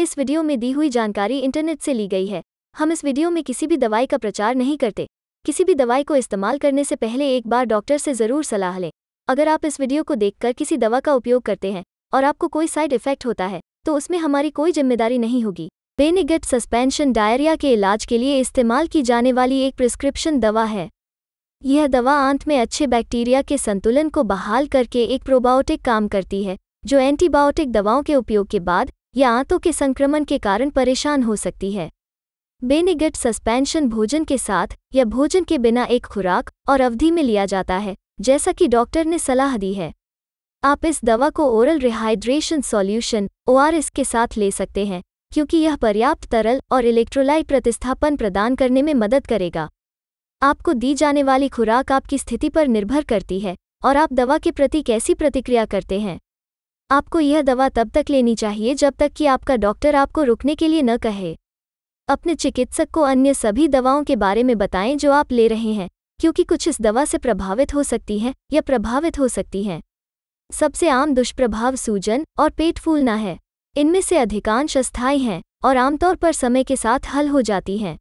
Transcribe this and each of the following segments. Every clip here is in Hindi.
इस वीडियो में दी हुई जानकारी इंटरनेट से ली गई है हम इस वीडियो में किसी भी दवाई का प्रचार नहीं करते किसी भी दवाई को इस्तेमाल करने से पहले एक बार डॉक्टर से ज़रूर सलाह लें अगर आप इस वीडियो को देखकर किसी दवा का उपयोग करते हैं और आपको कोई साइड इफेक्ट होता है तो उसमें हमारी कोई जिम्मेदारी नहीं होगी बेनिगट सस्पेंशन डायरिया के इलाज के लिए इस्तेमाल की जाने वाली एक प्रिस्क्रिप्शन दवा है यह दवा आंत में अच्छे बैक्टीरिया के संतुलन को बहाल करके एक प्रोबायोटिक काम करती है जो एंटीबायोटिक दवाओं के उपयोग के बाद या आंतों के संक्रमण के कारण परेशान हो सकती है बेनिगट सस्पेंशन भोजन के साथ या भोजन के बिना एक खुराक और अवधि में लिया जाता है जैसा कि डॉक्टर ने सलाह दी है आप इस दवा को ओरल रिहाइड्रेशन सॉल्यूशन ओआरएस के साथ ले सकते हैं क्योंकि यह पर्याप्त तरल और इलेक्ट्रोलाइट प्रतिस्थापन प्रदान करने में मदद करेगा आपको दी जाने वाली खुराक आपकी स्थिति पर निर्भर करती है और आप दवा के प्रति कैसी प्रतिक्रिया करते हैं आपको यह दवा तब तक लेनी चाहिए जब तक कि आपका डॉक्टर आपको रुकने के लिए न कहे अपने चिकित्सक को अन्य सभी दवाओं के बारे में बताएं जो आप ले रहे हैं क्योंकि कुछ इस दवा से प्रभावित हो सकती हैं या प्रभावित हो सकती हैं सबसे आम दुष्प्रभाव सूजन और पेट फूलना है इनमें से अधिकांश अस्थायी हैं और आमतौर पर समय के साथ हल हो जाती हैं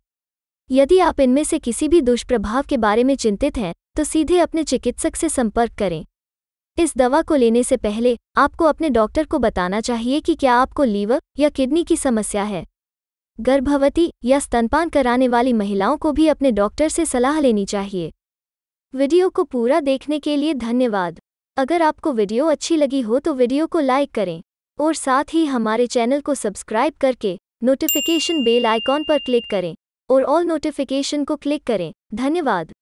यदि आप इनमें से किसी भी दुष्प्रभाव के बारे में चिंतित हैं तो सीधे अपने चिकित्सक से संपर्क करें इस दवा को लेने से पहले आपको अपने डॉक्टर को बताना चाहिए कि क्या आपको लीवर या किडनी की समस्या है गर्भवती या स्तनपान कराने वाली महिलाओं को भी अपने डॉक्टर से सलाह लेनी चाहिए वीडियो को पूरा देखने के लिए धन्यवाद अगर आपको वीडियो अच्छी लगी हो तो वीडियो को लाइक करें और साथ ही हमारे चैनल को सब्सक्राइब करके नोटिफिकेशन बेल आइकॉन पर क्लिक करें और ऑल नोटिफिकेशन को क्लिक करें धन्यवाद